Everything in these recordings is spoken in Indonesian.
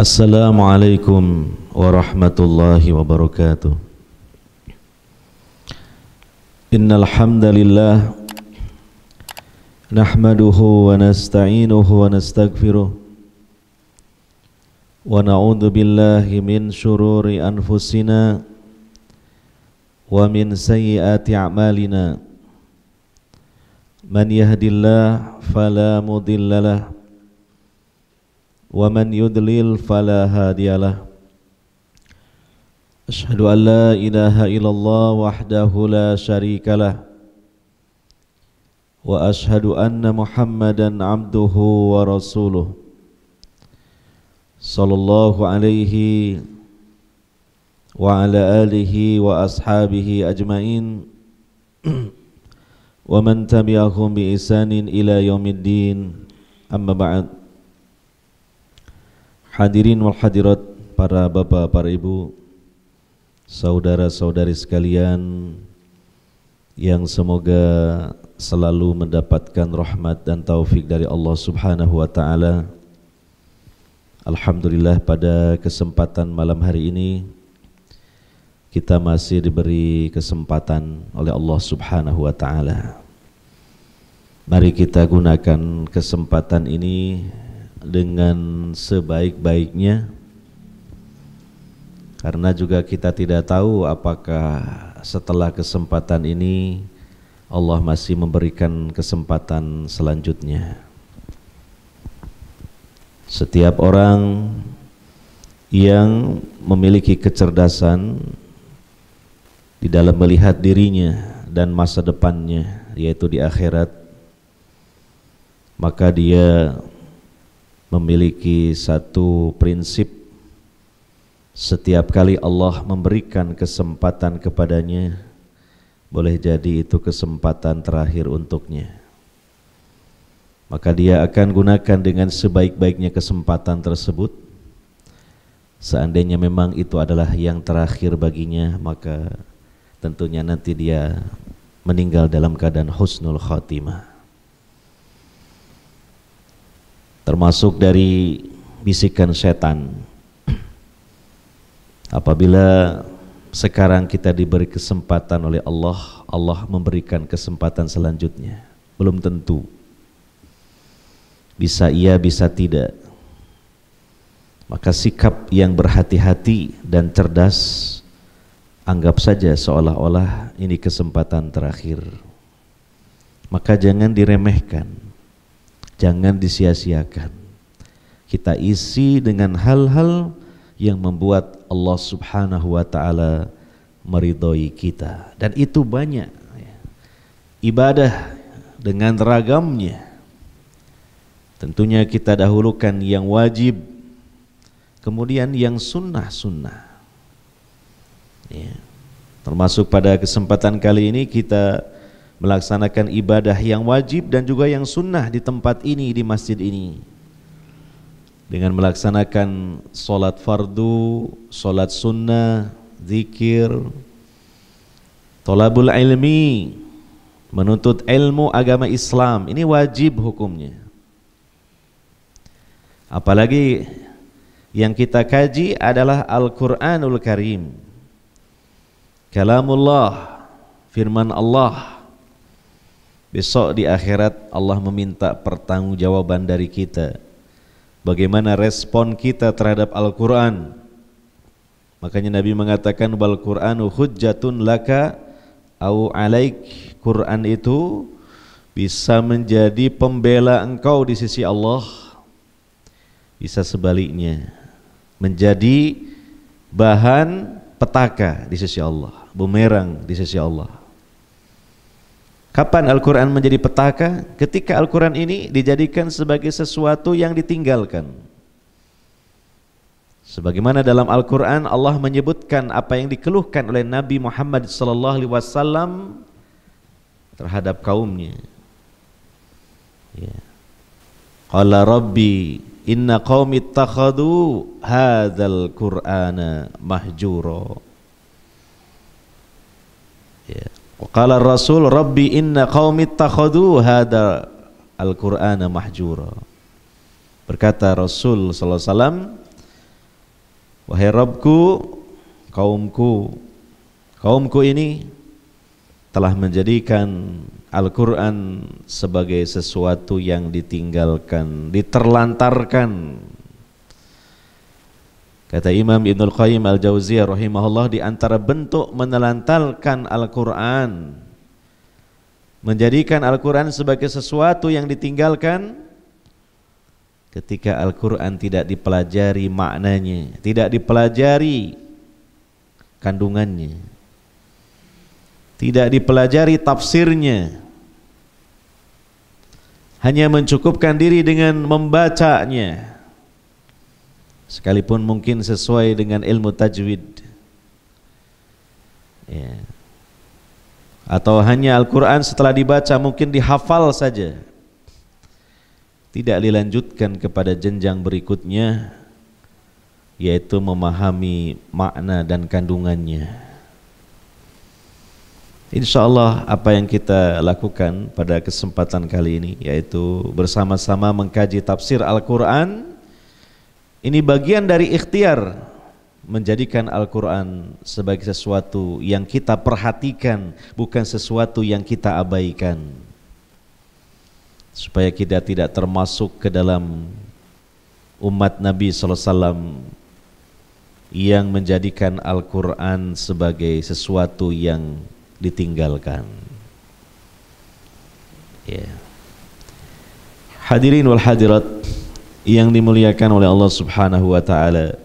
Assalamualaikum warahmatullahi wabarakatuh. Innal hamdalillah nahmaduhu wa nasta'inuhu wa nastaghfiruh wa na'udzu billahi min shururi anfusina wa min sayyiati a'malina. Man yahdillah fala mudhillalah ومن يدلل فلا هادي له أشهد أن لا إله إلا الله وحده لا شريك له وأشهد أن محمدا عبده ورسوله صلى الله عليه وعلى آله وأصحابه أجمعين ومن تبعهم بإحسان إلى يوم الدين أما بعد Hadirin wal hadirat, para bapak, para ibu, saudara-saudari sekalian yang semoga selalu mendapatkan rahmat dan taufik dari Allah Subhanahu wa taala. Alhamdulillah pada kesempatan malam hari ini kita masih diberi kesempatan oleh Allah Subhanahu wa taala. Mari kita gunakan kesempatan ini dengan sebaik-baiknya karena juga kita tidak tahu apakah setelah kesempatan ini Allah masih memberikan kesempatan selanjutnya. Setiap orang yang memiliki kecerdasan di dalam melihat dirinya dan masa depannya, yaitu di akhirat, maka dia memiliki satu prinsip setiap kali Allah memberikan kesempatan kepadanya boleh jadi itu kesempatan terakhir untuknya maka dia akan gunakan dengan sebaik-baiknya kesempatan tersebut seandainya memang itu adalah yang terakhir baginya maka tentunya nanti dia meninggal dalam keadaan husnul khotimah termasuk dari bisikan setan. Apabila sekarang kita diberi kesempatan oleh Allah, Allah memberikan kesempatan selanjutnya. Belum tentu. Bisa iya, bisa tidak. Maka sikap yang berhati-hati dan cerdas anggap saja seolah-olah ini kesempatan terakhir. Maka jangan diremehkan jangan disia-siakan. Kita isi dengan hal-hal yang membuat Allah Subhanahu wa taala meridhoi kita dan itu banyak ya. ibadah dengan ragamnya tentunya kita dahulukan yang wajib kemudian yang sunnah-sunnah ya. termasuk pada kesempatan kali ini kita melaksanakan ibadah yang wajib dan juga yang sunnah di tempat ini di masjid ini dengan melaksanakan solat fardu, solat sunnah, zikir, tolabul ilmi, menuntut ilmu agama Islam ini wajib hukumnya. Apalagi yang kita kaji adalah Al-Quranul Karim, Kalamullah, Firman Allah. Besok di akhirat Allah meminta pertanggungjawaban dari kita. Bagaimana respon kita terhadap Al-Qur'an? Makanya Nabi mengatakan wal Qur'anu hujjatun laka au alaik. Qur'an itu bisa menjadi pembela engkau di sisi Allah. Bisa sebaliknya menjadi bahan petaka di sisi Allah, bumerang di sisi Allah. Kapan Al-Quran menjadi petaka? Ketika Al-Quran ini dijadikan sebagai sesuatu yang ditinggalkan. Sebagaimana dalam Al-Quran Allah menyebutkan apa yang dikeluhkan oleh Nabi Muhammad SAW terhadap kaumnya. Ya. Qala Rabbi inna qaumi ittakhadu hadzal qur'ana Ya. Qala Rasul Rabbi inna qaumi takhadu hada al-Qur'ana mahjura. Berkata Rasul sallallahu alaihi wasallam, wahai Rabbku, kaumku, kaumku ini telah menjadikan Al-Qur'an sebagai sesuatu yang ditinggalkan, diterlantarkan Kata Imam Ibnul Qayyim Al-Jauziyah rahimahullah di antara bentuk menelantarkan Al-Qur'an menjadikan Al-Qur'an sebagai sesuatu yang ditinggalkan ketika Al-Qur'an tidak dipelajari maknanya, tidak dipelajari kandungannya. Tidak dipelajari tafsirnya. Hanya mencukupkan diri dengan membacanya sekalipun mungkin sesuai dengan ilmu tajwid ya. atau hanya Al-Quran setelah dibaca mungkin dihafal saja tidak dilanjutkan kepada jenjang berikutnya yaitu memahami makna dan kandungannya Insya Allah apa yang kita lakukan pada kesempatan kali ini yaitu bersama-sama mengkaji tafsir Al-Quran ini bagian dari ikhtiar menjadikan Al-Quran sebagai sesuatu yang kita perhatikan, bukan sesuatu yang kita abaikan. Supaya kita tidak termasuk ke dalam umat Nabi SAW yang menjadikan Al-Quran sebagai sesuatu yang ditinggalkan. Yeah. Hadirin wal hadirat, yang dimuliakan oleh Allah Subhanahu wa taala.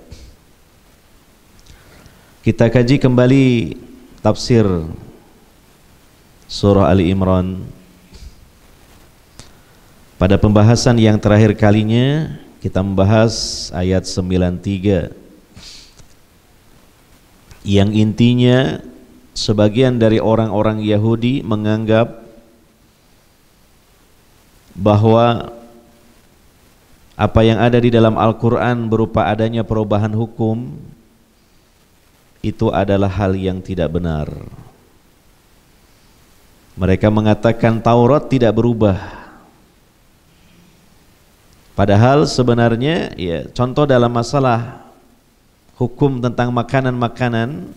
Kita kaji kembali tafsir surah Ali Imran. Pada pembahasan yang terakhir kalinya kita membahas ayat 93 yang intinya sebagian dari orang-orang Yahudi menganggap bahwa apa yang ada di dalam Al-Quran berupa adanya perubahan hukum itu adalah hal yang tidak benar. Mereka mengatakan Taurat tidak berubah. Padahal sebenarnya ya contoh dalam masalah hukum tentang makanan-makanan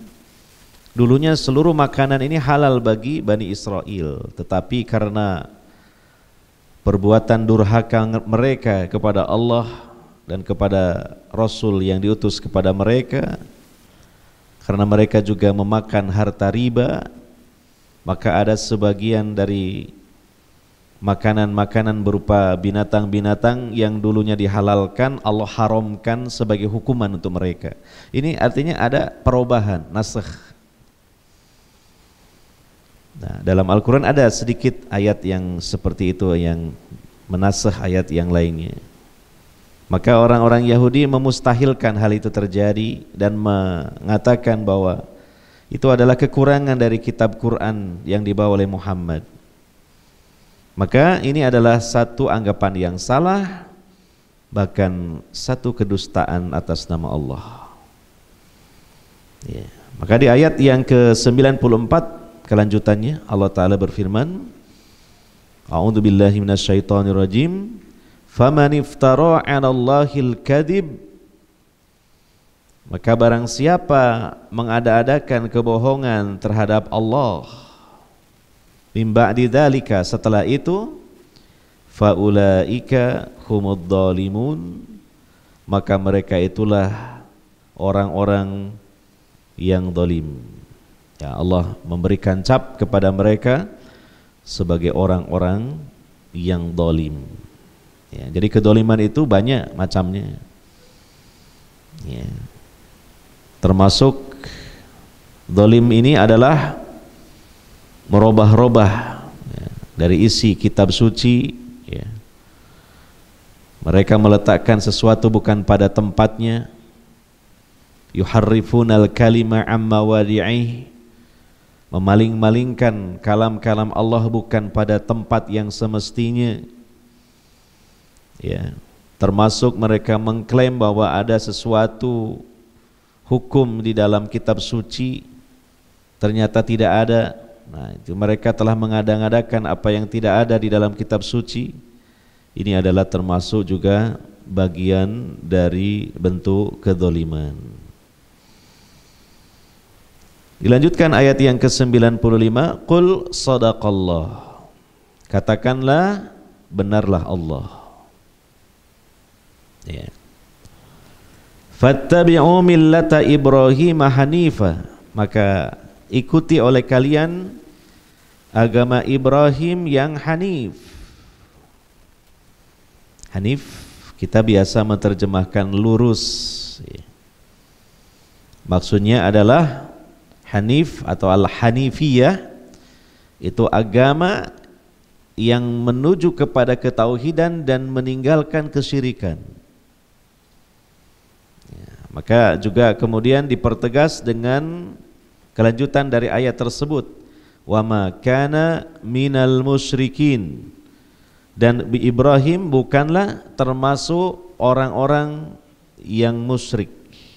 dulunya seluruh makanan ini halal bagi Bani Israel tetapi karena perbuatan durhaka mereka kepada Allah dan kepada Rasul yang diutus kepada mereka karena mereka juga memakan harta riba maka ada sebagian dari makanan-makanan berupa binatang-binatang yang dulunya dihalalkan Allah haramkan sebagai hukuman untuk mereka ini artinya ada perubahan nasakh Nah, dalam Al-Quran ada sedikit ayat yang seperti itu yang menasah ayat yang lainnya. Maka orang-orang Yahudi memustahilkan hal itu terjadi dan mengatakan bahwa itu adalah kekurangan dari kitab Quran yang dibawa oleh Muhammad. Maka ini adalah satu anggapan yang salah bahkan satu kedustaan atas nama Allah. Ya. Maka di ayat yang ke-94 Kelanjutannya Allah Ta'ala berfirman A'udhu billahi minasyaitonir rajim Faman iftara ala al kadib Maka barang siapa mengada-adakan kebohongan terhadap Allah Mimba didalika setelah itu Faulaika humud dhalimun Maka mereka itulah orang-orang yang dolim Ya Allah memberikan cap kepada mereka sebagai orang-orang yang dolim. Ya, jadi kedoliman itu banyak macamnya. Ya. Termasuk dolim ini adalah merubah rubah ya, dari isi kitab suci. Ya. Mereka meletakkan sesuatu bukan pada tempatnya. Yuharrifuna al-kalima amma wadi'ih memaling-malingkan kalam-kalam Allah bukan pada tempat yang semestinya ya termasuk mereka mengklaim bahwa ada sesuatu hukum di dalam kitab suci ternyata tidak ada nah itu mereka telah mengadang-adakan apa yang tidak ada di dalam kitab suci ini adalah termasuk juga bagian dari bentuk kedoliman Dilanjutkan ayat yang ke-95, Qul sadaqallah. Katakanlah benarlah Allah. Ya. Fattabi'u millata Ibrahim hanifa. Maka ikuti oleh kalian agama Ibrahim yang hanif. Hanif kita biasa menerjemahkan lurus. Ya. Maksudnya adalah Hanif atau Al-Hanifiyah itu agama yang menuju kepada ketauhidan dan meninggalkan kesyirikan. Ya, maka juga kemudian dipertegas dengan kelanjutan dari ayat tersebut. Wa ma kana minal musyrikin. Dan Ibrahim bukanlah termasuk orang-orang yang musyrik.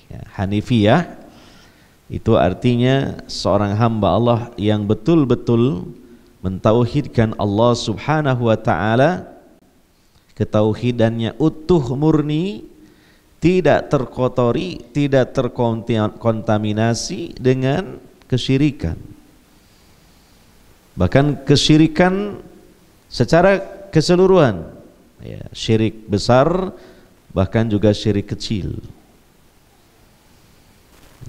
Ya, Hanifiyah itu artinya seorang hamba Allah yang betul-betul mentauhidkan Allah Subhanahu wa taala ketauhidannya utuh murni tidak terkotori, tidak terkontaminasi dengan kesyirikan. Bahkan kesyirikan secara keseluruhan, ya, syirik besar bahkan juga syirik kecil.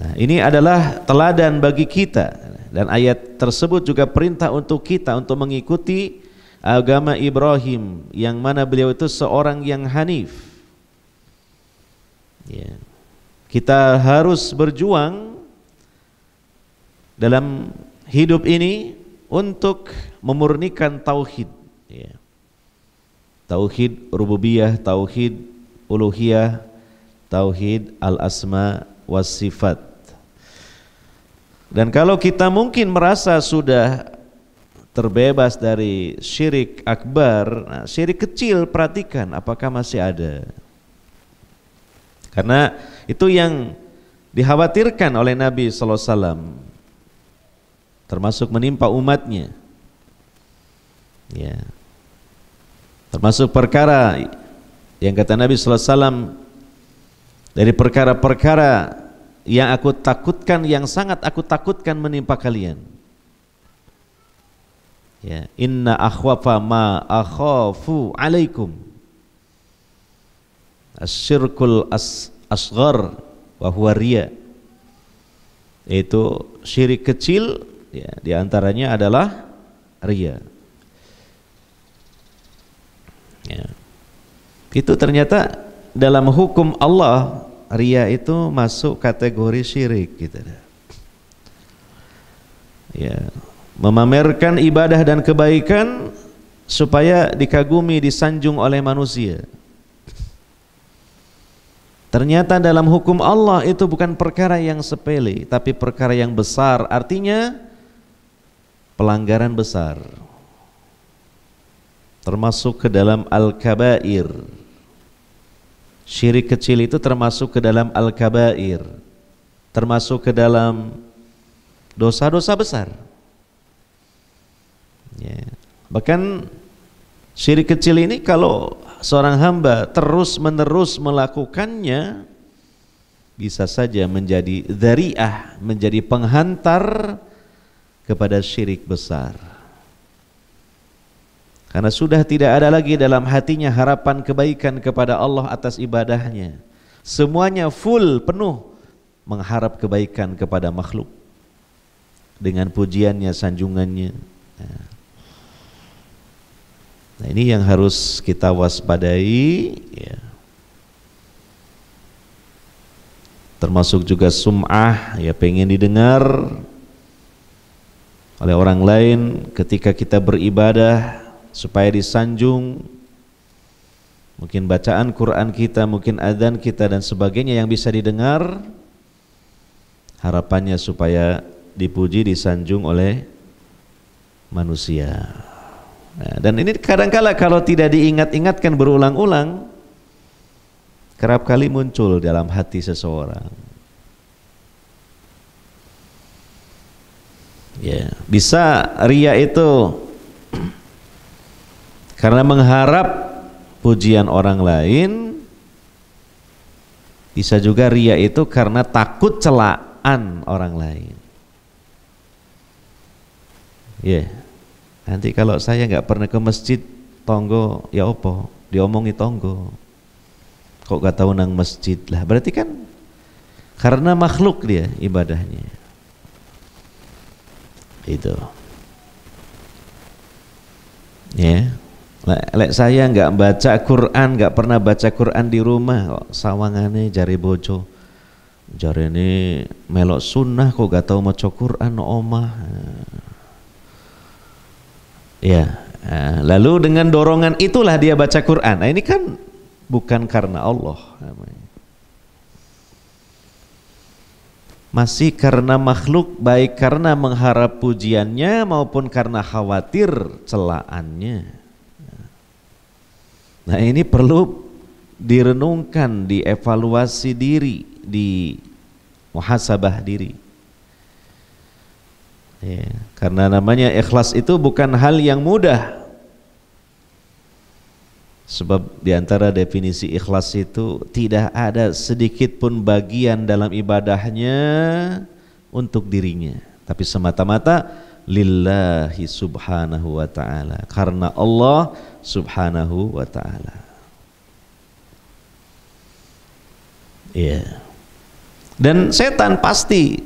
Nah, ini adalah teladan bagi kita dan ayat tersebut juga perintah untuk kita untuk mengikuti agama Ibrahim yang mana beliau itu seorang yang hanif. Ya. Kita harus berjuang dalam hidup ini untuk memurnikan tauhid. Ya. Tauhid rububiyah, tauhid uluhiyah, tauhid al-asma wasifat. Dan kalau kita mungkin merasa sudah terbebas dari syirik akbar, nah, syirik kecil perhatikan apakah masih ada. Karena itu yang dikhawatirkan oleh Nabi Alaihi Wasallam termasuk menimpa umatnya ya termasuk perkara yang kata Nabi Alaihi Wasallam dari perkara-perkara yang aku takutkan yang sangat aku takutkan menimpa kalian ya inna akhwafa ma akhafu alaikum asyirkul as asghar wa huwa riya yaitu syirik kecil ya antaranya adalah riya ya. itu ternyata dalam hukum Allah ria itu masuk kategori syirik gitu. Ya, memamerkan ibadah dan kebaikan supaya dikagumi, disanjung oleh manusia. Ternyata dalam hukum Allah itu bukan perkara yang sepele, tapi perkara yang besar. Artinya pelanggaran besar. Termasuk ke dalam al-kabair. Syirik kecil itu termasuk ke dalam al-kabair, termasuk ke dalam dosa-dosa besar. Ya. Bahkan syirik kecil ini kalau seorang hamba terus-menerus melakukannya bisa saja menjadi dariah, menjadi penghantar kepada syirik besar. Karena sudah tidak ada lagi dalam hatinya harapan kebaikan kepada Allah atas ibadahnya. Semuanya full, penuh mengharap kebaikan kepada makhluk. Dengan pujiannya, sanjungannya. Nah ini yang harus kita waspadai. Ya. Termasuk juga sum'ah, ya pengen didengar oleh orang lain ketika kita beribadah supaya disanjung mungkin bacaan Quran kita, mungkin adzan kita dan sebagainya yang bisa didengar harapannya supaya dipuji, disanjung oleh manusia. Nah, dan ini kadangkala kalau tidak diingat-ingatkan berulang-ulang kerap kali muncul dalam hati seseorang. Ya, yeah. bisa ria itu karena mengharap pujian orang lain bisa juga ria itu karena takut celaan orang lain. Ya, yeah. nanti kalau saya nggak pernah ke masjid, tonggo ya opo, diomongi tonggo. Kok gak tahu nang masjid lah? Berarti kan karena makhluk dia ibadahnya. Itu. Ya. Yeah. Lek, lek saya nggak baca Quran, nggak pernah baca Quran di rumah kok sawangane jari bojo. Jari ini melok sunnah kok gak tahu maca Quran omah. Ya, eh, lalu dengan dorongan itulah dia baca Quran. Nah, ini kan bukan karena Allah. Masih karena makhluk baik karena mengharap pujiannya maupun karena khawatir celaannya. Nah ini perlu direnungkan, dievaluasi diri, di muhasabah diri. Ya, karena namanya ikhlas itu bukan hal yang mudah. Sebab di antara definisi ikhlas itu tidak ada sedikit pun bagian dalam ibadahnya untuk dirinya. Tapi semata-mata lillahi subhanahu wa ta'ala. Karena Allah Subhanahu wa taala. Iya. Yeah. Dan setan pasti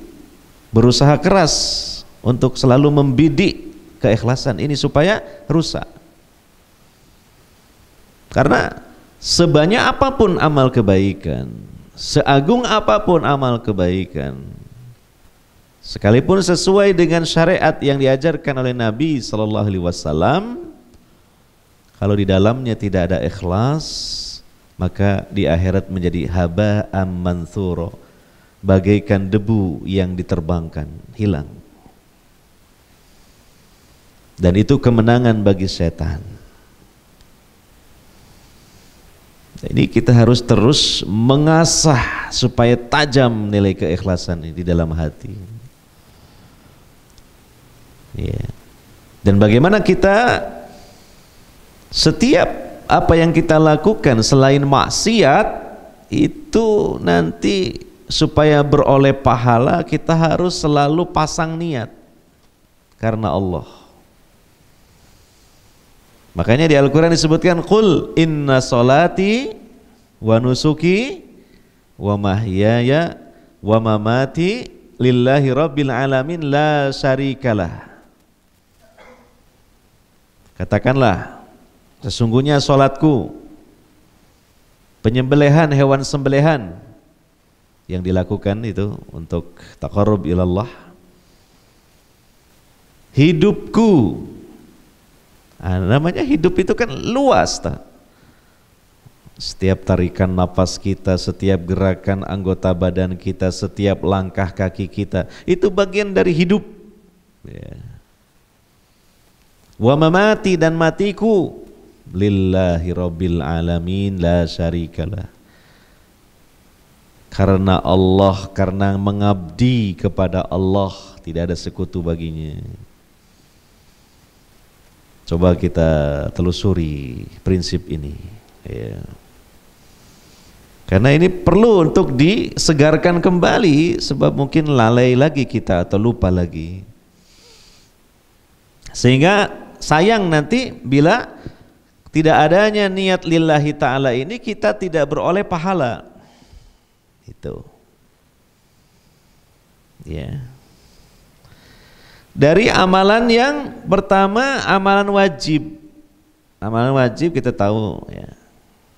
berusaha keras untuk selalu membidik keikhlasan ini supaya rusak. Karena sebanyak apapun amal kebaikan, seagung apapun amal kebaikan, sekalipun sesuai dengan syariat yang diajarkan oleh Nabi Shallallahu Alaihi Wasallam, kalau di dalamnya tidak ada ikhlas, maka di akhirat menjadi haba ammanthuro, bagaikan debu yang diterbangkan, hilang. Dan itu kemenangan bagi setan. Jadi nah, kita harus terus mengasah supaya tajam nilai keikhlasan ini di dalam hati. Ya. Dan bagaimana kita setiap apa yang kita lakukan selain maksiat itu nanti supaya beroleh pahala kita harus selalu pasang niat karena Allah. Makanya di Al-Qur'an disebutkan qul inna solati wa nusuki wa mahyaya wa mamati lillahi rabbil alamin la syarikalah. Katakanlah Sesungguhnya sholatku penyembelihan hewan sembelihan yang dilakukan itu untuk taqarrub ilallah. Hidupku nah, namanya hidup itu kan luas tak? Setiap tarikan nafas kita, setiap gerakan anggota badan kita, setiap langkah kaki kita, itu bagian dari hidup. Ya. Wa mamati dan matiku lillahi rabbil alamin la syarikalah karena Allah karena mengabdi kepada Allah tidak ada sekutu baginya coba kita telusuri prinsip ini ya. karena ini perlu untuk disegarkan kembali sebab mungkin lalai lagi kita atau lupa lagi sehingga sayang nanti bila tidak adanya niat lillahi ta'ala ini kita tidak beroleh pahala. Itu. Ya. Dari amalan yang pertama amalan wajib. Amalan wajib kita tahu ya.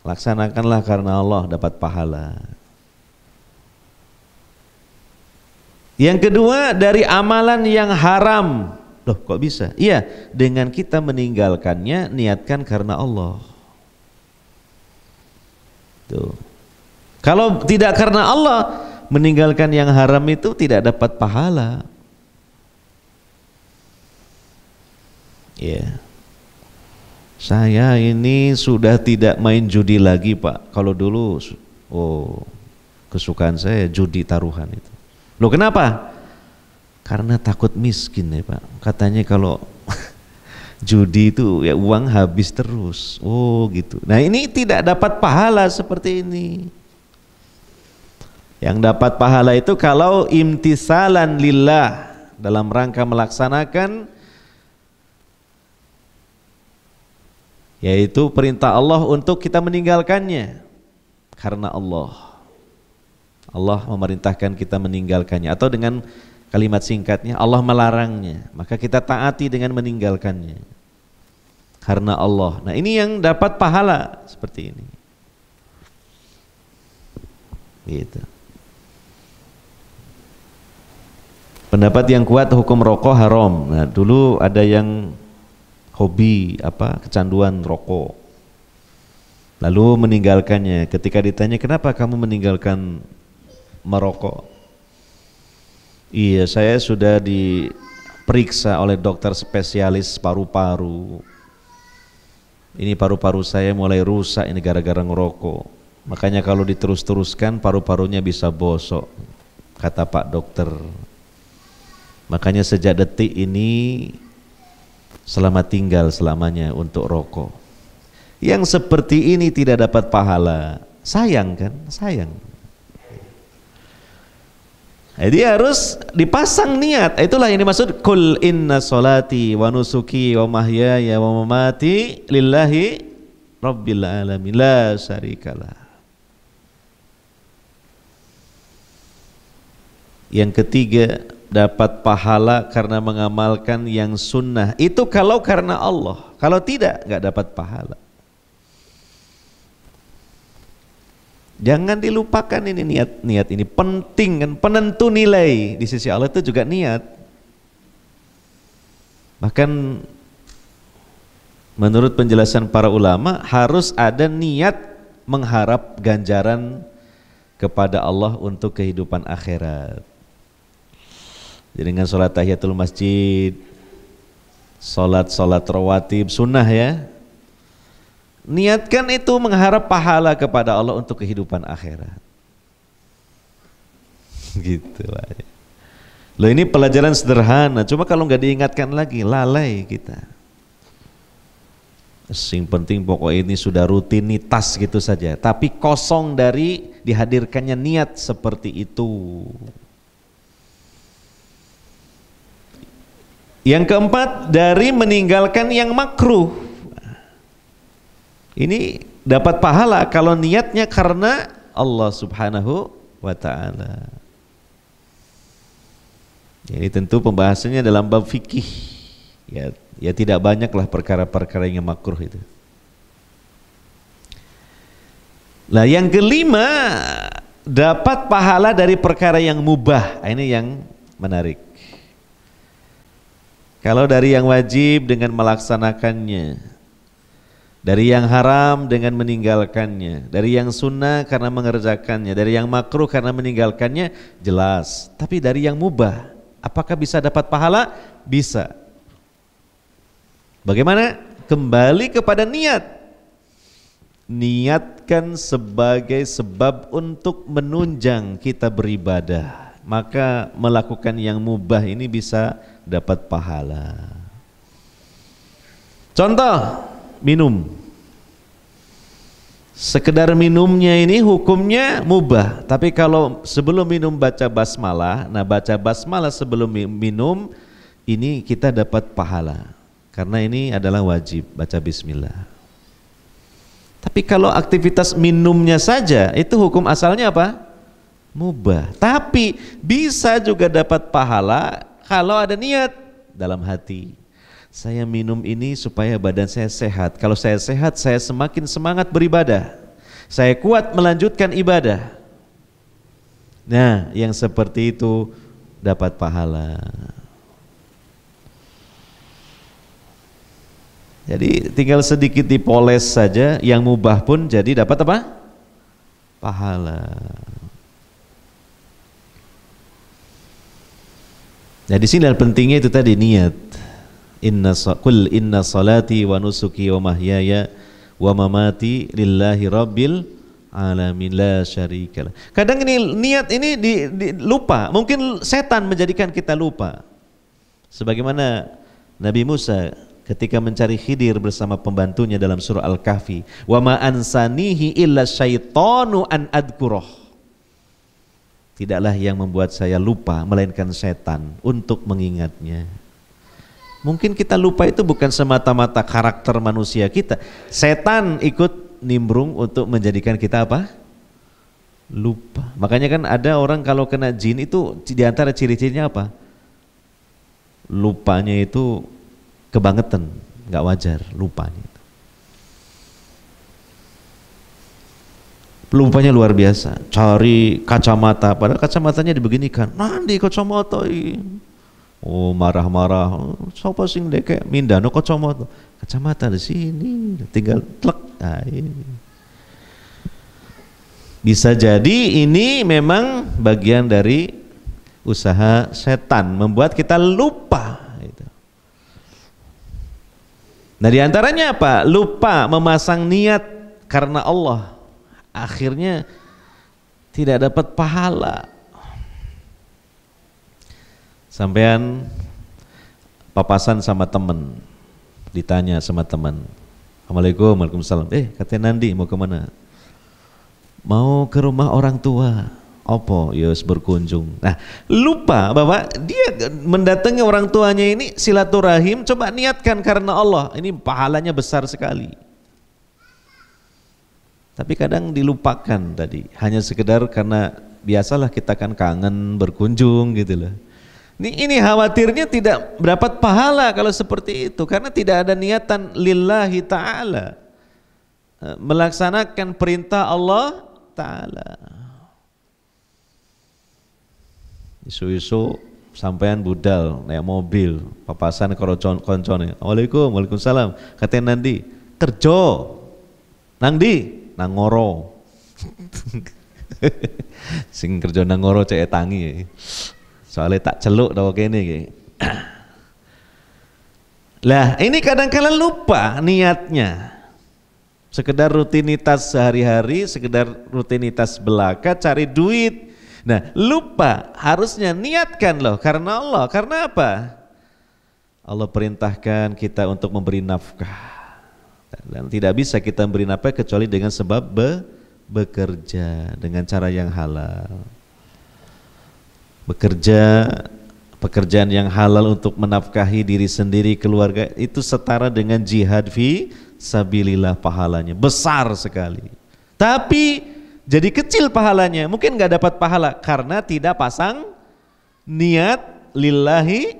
Laksanakanlah karena Allah dapat pahala. Yang kedua dari amalan yang haram. Loh kok bisa? Iya, dengan kita meninggalkannya niatkan karena Allah. Tuh. Kalau tidak karena Allah, meninggalkan yang haram itu tidak dapat pahala. Ya. Yeah. Saya ini sudah tidak main judi lagi, Pak. Kalau dulu oh, kesukaan saya judi taruhan itu. Loh, kenapa? karena takut miskin ya Pak. Katanya kalau judi itu ya uang habis terus. Oh gitu. Nah ini tidak dapat pahala seperti ini. Yang dapat pahala itu kalau imtisalan lillah dalam rangka melaksanakan yaitu perintah Allah untuk kita meninggalkannya karena Allah. Allah memerintahkan kita meninggalkannya atau dengan Kalimat singkatnya Allah melarangnya, maka kita taati dengan meninggalkannya. Karena Allah. Nah, ini yang dapat pahala seperti ini. Gitu. Pendapat yang kuat hukum rokok haram. Nah, dulu ada yang hobi apa kecanduan rokok. Lalu meninggalkannya. Ketika ditanya kenapa kamu meninggalkan merokok? Iya, saya sudah diperiksa oleh dokter spesialis paru-paru. Ini paru-paru saya mulai rusak ini gara-gara ngerokok. Makanya kalau diterus-teruskan paru-parunya bisa bosok, kata Pak dokter. Makanya sejak detik ini selama tinggal selamanya untuk rokok. Yang seperti ini tidak dapat pahala. Sayang kan? Sayang. Jadi harus dipasang niat. Itulah yang dimaksud kul inna salati wa nusuki wa mahyaya wa mamati lillahi rabbil alamin la syarikalah. Yang ketiga dapat pahala karena mengamalkan yang sunnah. Itu kalau karena Allah. Kalau tidak nggak dapat pahala. Jangan dilupakan ini niat niat ini penting kan penentu nilai di sisi Allah itu juga niat. Bahkan menurut penjelasan para ulama harus ada niat mengharap ganjaran kepada Allah untuk kehidupan akhirat. Jadi dengan sholat tahiyatul masjid, sholat sholat rawatib sunnah ya, Niatkan itu mengharap pahala kepada Allah untuk kehidupan akhirat. Gitu aja. Ya. Loh ini pelajaran sederhana, cuma kalau nggak diingatkan lagi lalai kita. Sing penting pokok ini sudah rutinitas gitu saja, tapi kosong dari dihadirkannya niat seperti itu. Yang keempat dari meninggalkan yang makruh. Ini dapat pahala kalau niatnya karena Allah Subhanahu wa taala. Ini tentu pembahasannya dalam bab fikih. Ya, ya tidak banyaklah perkara-perkara yang makruh itu. Nah, yang kelima dapat pahala dari perkara yang mubah. Ah, ini yang menarik. Kalau dari yang wajib dengan melaksanakannya, dari yang haram dengan meninggalkannya, dari yang sunnah karena mengerjakannya, dari yang makruh karena meninggalkannya jelas. Tapi dari yang mubah, apakah bisa dapat pahala? Bisa. Bagaimana? Kembali kepada niat. Niatkan sebagai sebab untuk menunjang kita beribadah. Maka melakukan yang mubah ini bisa dapat pahala. Contoh, minum sekedar minumnya ini hukumnya mubah tapi kalau sebelum minum baca basmalah nah baca basmalah sebelum minum ini kita dapat pahala karena ini adalah wajib baca bismillah tapi kalau aktivitas minumnya saja itu hukum asalnya apa mubah tapi bisa juga dapat pahala kalau ada niat dalam hati saya minum ini supaya badan saya sehat. Kalau saya sehat, saya semakin semangat beribadah. Saya kuat melanjutkan ibadah. Nah, yang seperti itu dapat pahala. Jadi tinggal sedikit dipoles saja, yang mubah pun jadi dapat apa? Pahala. Nah di sini pentingnya itu tadi niat inna kul inna salati wa nusuki wa mahyaya wa mamati lillahi rabbil alamin la syarikalah. Kadang ini niat ini di, di, lupa, mungkin setan menjadikan kita lupa. Sebagaimana Nabi Musa ketika mencari Khidir bersama pembantunya dalam surah Al-Kahfi, "Wa ma ansanihi illa syaitanu an adkuroh. Tidaklah yang membuat saya lupa melainkan setan untuk mengingatnya. Mungkin kita lupa itu bukan semata-mata karakter manusia kita. Setan ikut nimbrung untuk menjadikan kita apa? Lupa. Makanya kan ada orang kalau kena jin itu diantara ciri-cirinya apa? Lupanya itu kebangetan, nggak wajar lupanya. Itu. Lupanya luar biasa. Cari kacamata, padahal kacamatanya dibeginikan. Nanti kacamata ini Oh marah-marah, siapa sing deke mindah no kacamata. Kacamata di sini, tinggal telak. Nah, Bisa jadi ini memang bagian dari usaha setan membuat kita lupa. Gitu. Nah diantaranya apa? Lupa memasang niat karena Allah. Akhirnya tidak dapat pahala Sampean papasan sama temen, ditanya sama teman. Assalamualaikum, Waalaikumsalam. Eh, katanya Nandi mau kemana? Mau ke rumah orang tua. Opo, Yus ya, berkunjung. Nah, lupa Bapak, dia mendatangi orang tuanya ini silaturahim, coba niatkan karena Allah. Ini pahalanya besar sekali. Tapi kadang dilupakan tadi, hanya sekedar karena biasalah kita kan kangen berkunjung gitu loh ini, ini khawatirnya tidak dapat pahala kalau seperti itu karena tidak ada niatan lillahi taala eh, melaksanakan perintah Allah taala. Isu-isu sampean budal naik mobil papasan koncon koncone. Assalamualaikum, waalaikumsalam. Katanya nanti terjo, nangdi, nangoro. Sing kerja nangoro cek tangi. Ya. Soalnya tak celuk tau kene iki. Lah, ini kadang-kala lupa niatnya. Sekedar rutinitas sehari-hari, sekedar rutinitas belaka cari duit. Nah, lupa harusnya niatkan loh karena Allah. Karena apa? Allah perintahkan kita untuk memberi nafkah. Dan tidak bisa kita memberi nafkah kecuali dengan sebab be bekerja dengan cara yang halal bekerja pekerjaan yang halal untuk menafkahi diri sendiri keluarga itu setara dengan jihad fi sabilillah pahalanya besar sekali tapi jadi kecil pahalanya mungkin nggak dapat pahala karena tidak pasang niat lillahi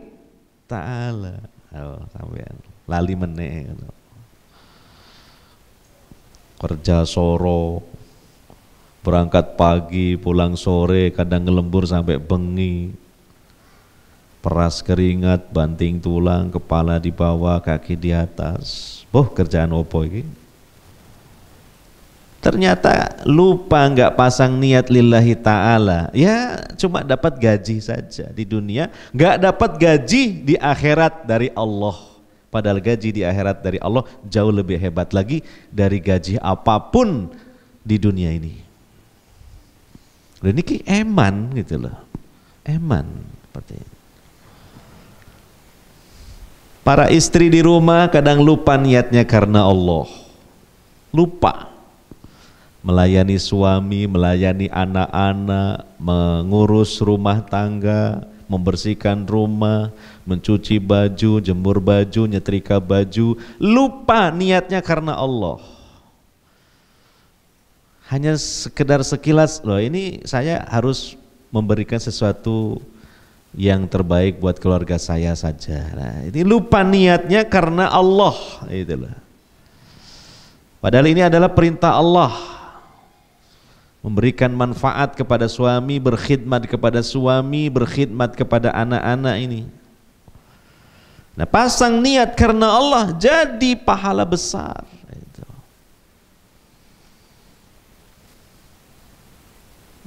taala oh, lali meneh kerja soro berangkat pagi, pulang sore, kadang ngelembur sampai bengi, peras keringat, banting tulang, kepala di bawah, kaki di atas. Boh kerjaan opo ini. Ternyata lupa nggak pasang niat lillahi ta'ala. Ya cuma dapat gaji saja di dunia. nggak dapat gaji di akhirat dari Allah. Padahal gaji di akhirat dari Allah jauh lebih hebat lagi dari gaji apapun di dunia ini. Lah niki eman gitu loh. Eman seperti ini. Para istri di rumah kadang lupa niatnya karena Allah. Lupa melayani suami, melayani anak-anak, mengurus rumah tangga, membersihkan rumah, mencuci baju, jemur baju, nyetrika baju, lupa niatnya karena Allah hanya sekedar sekilas loh ini saya harus memberikan sesuatu yang terbaik buat keluarga saya saja. Nah, ini lupa niatnya karena Allah itu Padahal ini adalah perintah Allah memberikan manfaat kepada suami, berkhidmat kepada suami, berkhidmat kepada anak-anak ini. Nah, pasang niat karena Allah jadi pahala besar.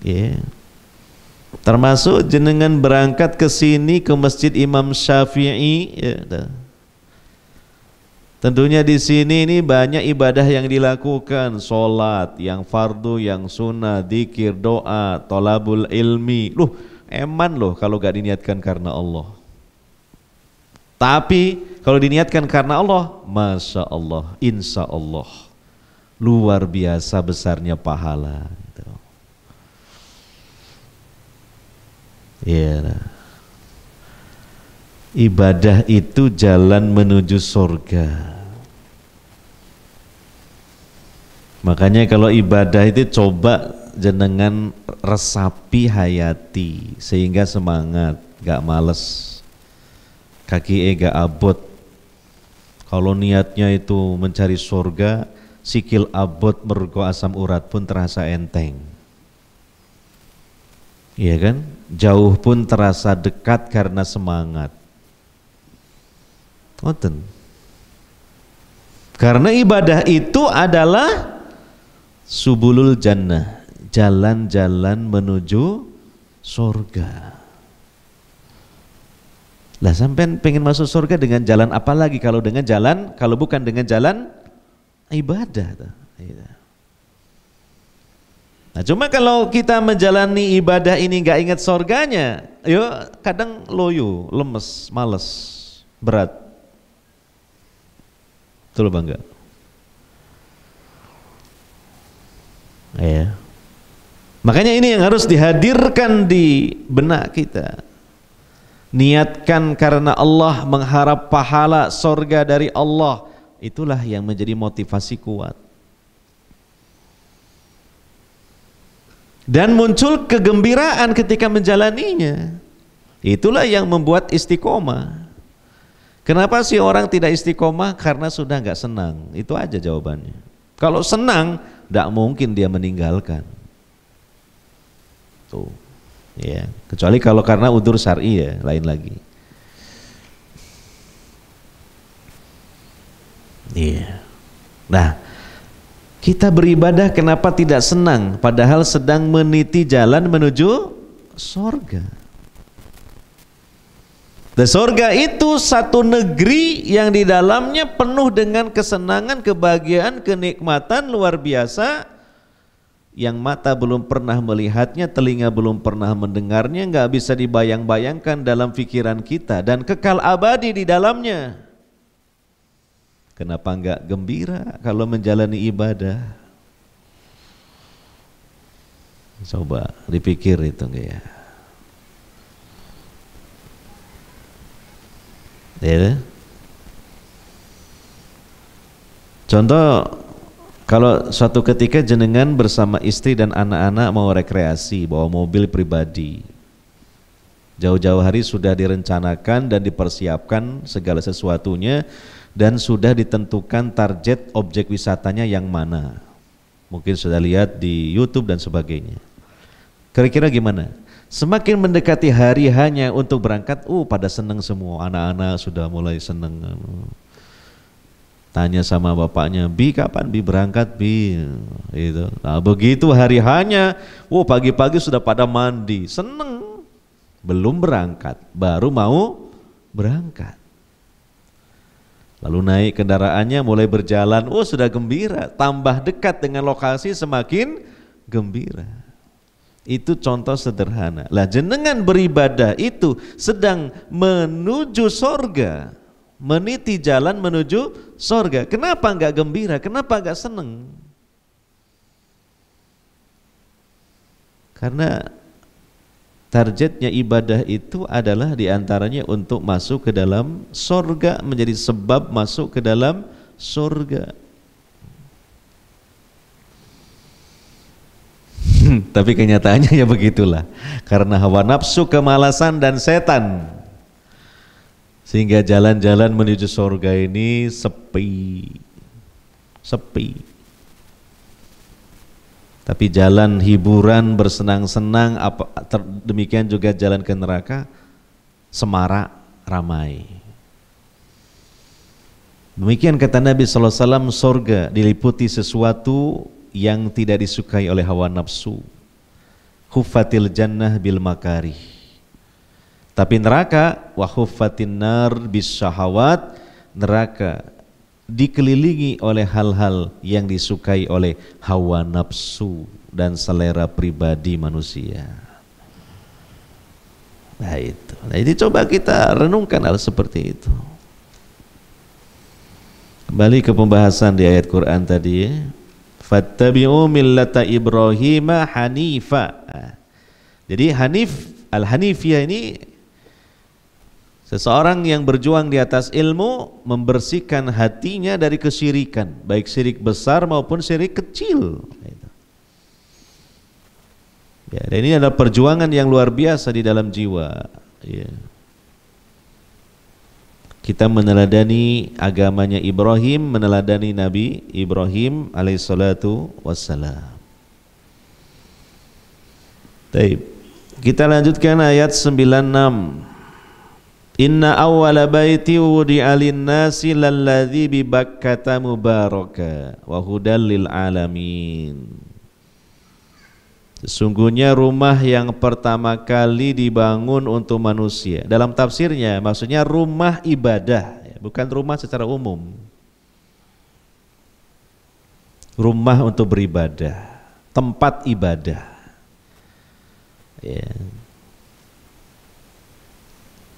ya. Termasuk jenengan berangkat ke sini ke Masjid Imam Syafi'i ya. Tentunya di sini ini banyak ibadah yang dilakukan, sholat yang fardu, yang sunnah, dikir, doa, tolabul ilmi. Loh, eman loh kalau gak diniatkan karena Allah. Tapi kalau diniatkan karena Allah, Masya Allah, Insya Allah. Luar biasa besarnya pahala. Iya. Nah. Ibadah itu jalan menuju surga. Makanya kalau ibadah itu coba jenengan resapi hayati sehingga semangat, gak males. Kaki e gak abot. Kalau niatnya itu mencari surga, sikil abot mergo asam urat pun terasa enteng. Iya kan? Jauh pun terasa dekat karena semangat. Ngoten. Karena ibadah itu adalah subulul jannah, jalan-jalan menuju surga. Lah sampai pengen masuk surga dengan jalan apa lagi kalau dengan jalan kalau bukan dengan jalan ibadah. tuh. Iya. Nah cuma kalau kita menjalani ibadah ini nggak ingat sorganya, yo kadang loyo, lemes, males, berat. Betul bangga. Ya. Makanya ini yang harus dihadirkan di benak kita. Niatkan karena Allah mengharap pahala sorga dari Allah. Itulah yang menjadi motivasi kuat. dan muncul kegembiraan ketika menjalaninya. Itulah yang membuat istiqomah. Kenapa sih orang tidak istiqomah? Karena sudah nggak senang. Itu aja jawabannya. Kalau senang, tidak mungkin dia meninggalkan. Tuh, ya. Kecuali kalau karena udur syari ya, lain lagi. Iya. Nah, kita beribadah kenapa tidak senang padahal sedang meniti jalan menuju sorga. The sorga itu satu negeri yang di dalamnya penuh dengan kesenangan, kebahagiaan, kenikmatan luar biasa yang mata belum pernah melihatnya, telinga belum pernah mendengarnya, nggak bisa dibayang-bayangkan dalam pikiran kita dan kekal abadi di dalamnya. Kenapa enggak gembira kalau menjalani ibadah? Coba dipikir itu ya. ya. Ya. Contoh kalau suatu ketika jenengan bersama istri dan anak-anak mau rekreasi bawa mobil pribadi. Jauh-jauh hari sudah direncanakan dan dipersiapkan segala sesuatunya dan sudah ditentukan target objek wisatanya yang mana. Mungkin sudah lihat di YouTube dan sebagainya. Kira-kira gimana? Semakin mendekati hari hanya untuk berangkat, uh pada seneng semua anak-anak sudah mulai seneng. Anu. Tanya sama bapaknya, Bi kapan Bi berangkat Bi? Itu. Nah begitu hari hanya, uh pagi-pagi sudah pada mandi, seneng. Belum berangkat, baru mau berangkat. Lalu naik kendaraannya mulai berjalan, oh sudah gembira, tambah dekat dengan lokasi semakin gembira. Itu contoh sederhana. Lah jenengan beribadah itu sedang menuju sorga, meniti jalan menuju sorga. Kenapa nggak gembira? Kenapa nggak seneng? Karena targetnya ibadah itu adalah diantaranya untuk masuk ke dalam sorga menjadi sebab masuk ke dalam sorga hmm, tapi kenyataannya ya begitulah karena hawa nafsu kemalasan dan setan sehingga jalan-jalan menuju sorga ini sepi sepi tapi jalan hiburan bersenang-senang apa ter, demikian juga jalan ke neraka semarak ramai demikian kata Nabi SAW sorga diliputi sesuatu yang tidak disukai oleh hawa nafsu hufatil jannah bil makari. tapi neraka wa hufatin nar bis syahawat neraka dikelilingi oleh hal-hal yang disukai oleh hawa nafsu dan selera pribadi manusia. Nah itu. Nah ini coba kita renungkan hal seperti itu. Kembali ke pembahasan di ayat Quran tadi. Ya. Fattabi'u millata Ibrahim hanifa. Jadi Hanif al-Hanifiyah ini Seseorang yang berjuang di atas ilmu membersihkan hatinya dari kesyirikan, baik syirik besar maupun syirik kecil. Ya, dan ini adalah perjuangan yang luar biasa di dalam jiwa. Ya. Kita meneladani agamanya Ibrahim, meneladani Nabi Ibrahim alaihissalatu wassalam. Baik, Kita lanjutkan ayat 96. Inna awwala baiti wudi'a alin nasi lalladzi bi Bakkata mubaraka wa hudal lil alamin. Sesungguhnya rumah yang pertama kali dibangun untuk manusia. Dalam tafsirnya maksudnya rumah ibadah, bukan rumah secara umum. Rumah untuk beribadah, tempat ibadah. Ya. Yeah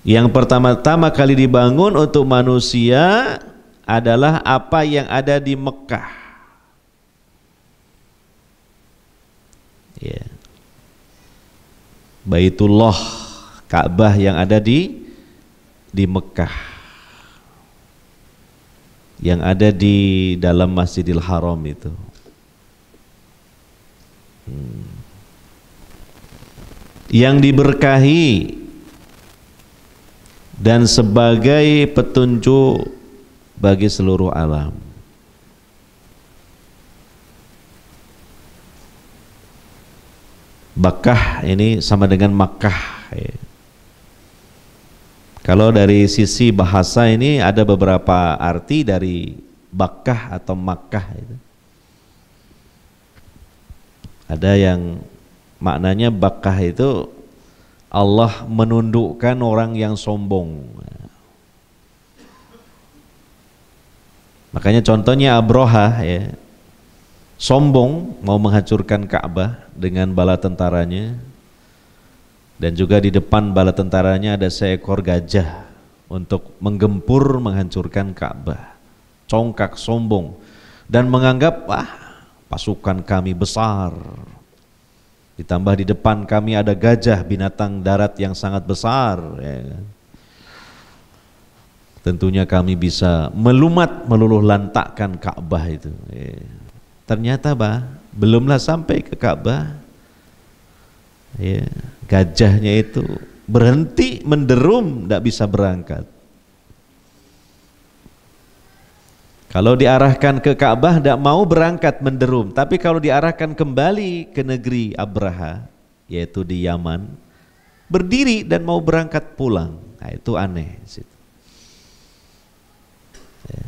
yang pertama-tama kali dibangun untuk manusia adalah apa yang ada di Mekah. Ya. Baitullah, Ka'bah yang ada di di Mekah. Yang ada di dalam Masjidil Haram itu. Hmm. Yang diberkahi dan sebagai petunjuk bagi seluruh alam. Bakah ini sama dengan Makkah. Ya. Kalau dari sisi bahasa ini ada beberapa arti dari Bakah atau Makkah ya. Ada yang maknanya Bakah itu Allah menundukkan orang yang sombong. Makanya contohnya Abroha ya. Sombong mau menghancurkan Ka'bah dengan bala tentaranya dan juga di depan bala tentaranya ada seekor gajah untuk menggempur menghancurkan Ka'bah. Congkak sombong dan menganggap wah pasukan kami besar Ditambah di depan kami ada gajah binatang darat yang sangat besar. Ya. Tentunya kami bisa melumat meluluh lantakkan Ka'bah itu. Ya. Ternyata bah, belumlah sampai ke Ka'bah. Ya. Gajahnya itu berhenti menderum, tidak bisa berangkat. Kalau diarahkan ke Ka'bah tidak mau berangkat menderum, tapi kalau diarahkan kembali ke negeri Abraha, yaitu di Yaman, berdiri dan mau berangkat pulang, nah, itu aneh. Ya.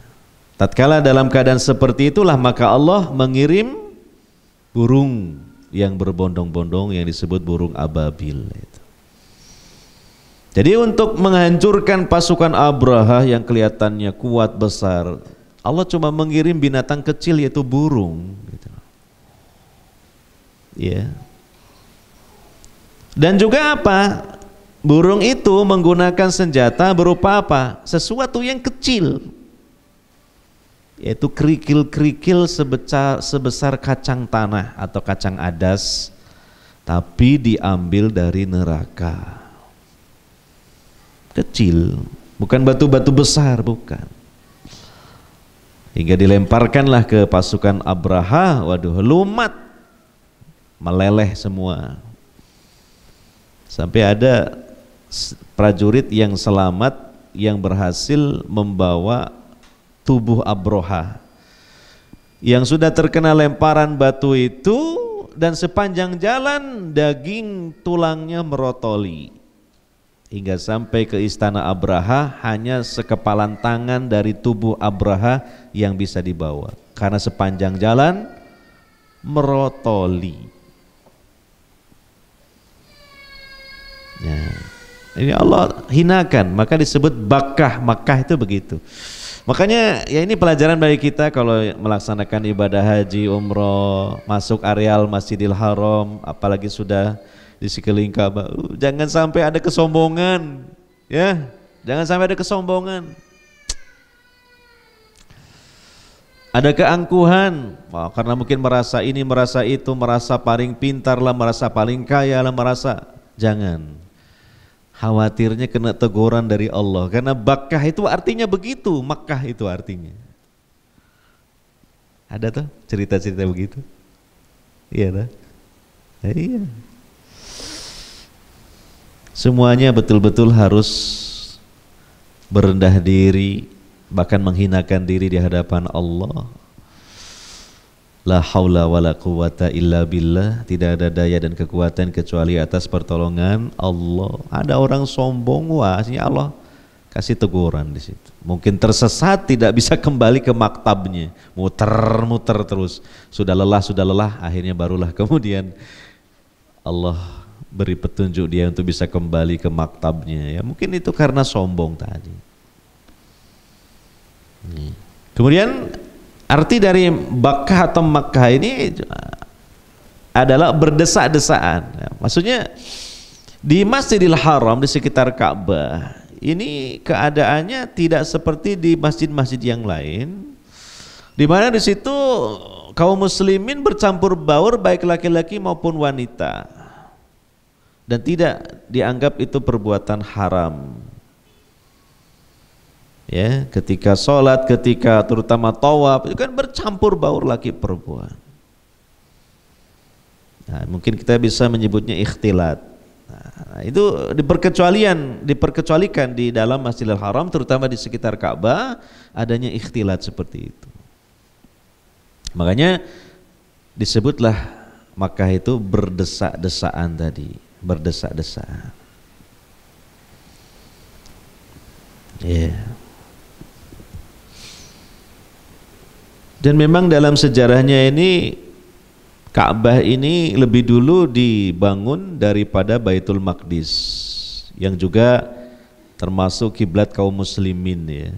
Tatkala dalam keadaan seperti itulah maka Allah mengirim burung yang berbondong-bondong yang disebut burung ababil. Jadi untuk menghancurkan pasukan Abraha yang kelihatannya kuat besar, Allah cuma mengirim binatang kecil yaitu burung gitu. Ya. Dan juga apa? Burung itu menggunakan senjata berupa apa? Sesuatu yang kecil. Yaitu kerikil-kerikil sebesar, sebesar kacang tanah atau kacang adas. Tapi diambil dari neraka. Kecil. Bukan batu-batu besar, bukan. Hingga dilemparkanlah ke pasukan Abraha, waduh lumat, meleleh semua. Sampai ada prajurit yang selamat yang berhasil membawa tubuh Abraha yang sudah terkena lemparan batu itu dan sepanjang jalan daging tulangnya merotoli hingga sampai ke istana Abraha hanya sekepalan tangan dari tubuh Abraha yang bisa dibawa. Karena sepanjang jalan merotoli. Ya. Ini Allah hinakan, maka disebut bakah. Makkah itu begitu. Makanya ya ini pelajaran bagi kita kalau melaksanakan ibadah haji, umroh, masuk areal Masjidil Haram, apalagi sudah di sekeliling Ka'bah. Uh, jangan sampai ada kesombongan, ya. Jangan sampai ada kesombongan. Ada keangkuhan, oh, karena mungkin merasa ini, merasa itu, merasa paling pintar lah, merasa paling kaya lah, merasa jangan. Khawatirnya kena teguran dari Allah, karena bakah itu artinya begitu, Makkah itu artinya. Ada tuh cerita-cerita begitu? Iya tuh? Ya, nah, iya. Semuanya betul-betul harus berendah diri, bahkan menghinakan diri di hadapan Allah. La haula wala quwata illa billah, tidak ada daya dan kekuatan kecuali atas pertolongan Allah. Ada orang sombong wah, artinya Allah kasih teguran di situ. Mungkin tersesat tidak bisa kembali ke maktabnya, muter-muter terus. Sudah lelah, sudah lelah, akhirnya barulah kemudian Allah beri petunjuk dia untuk bisa kembali ke maktabnya ya mungkin itu karena sombong tadi Kemudian arti dari bakah atau makkah ini eh, adalah berdesak-desaan. Ya, maksudnya di Masjidil Haram di sekitar Ka'bah ini keadaannya tidak seperti di masjid-masjid yang lain di mana di situ kaum muslimin bercampur baur baik laki-laki maupun wanita dan tidak dianggap itu perbuatan haram ya ketika sholat ketika terutama tawaf itu kan bercampur baur laki perempuan nah, mungkin kita bisa menyebutnya ikhtilat nah, itu diperkecualian diperkecualikan di dalam Masjidil Haram terutama di sekitar Ka'bah adanya ikhtilat seperti itu makanya disebutlah Makkah itu berdesak-desaan tadi berdesak-desaan yeah Dan memang dalam sejarahnya ini Ka'bah ini lebih dulu dibangun daripada Baitul Maqdis yang juga termasuk kiblat kaum muslimin ya.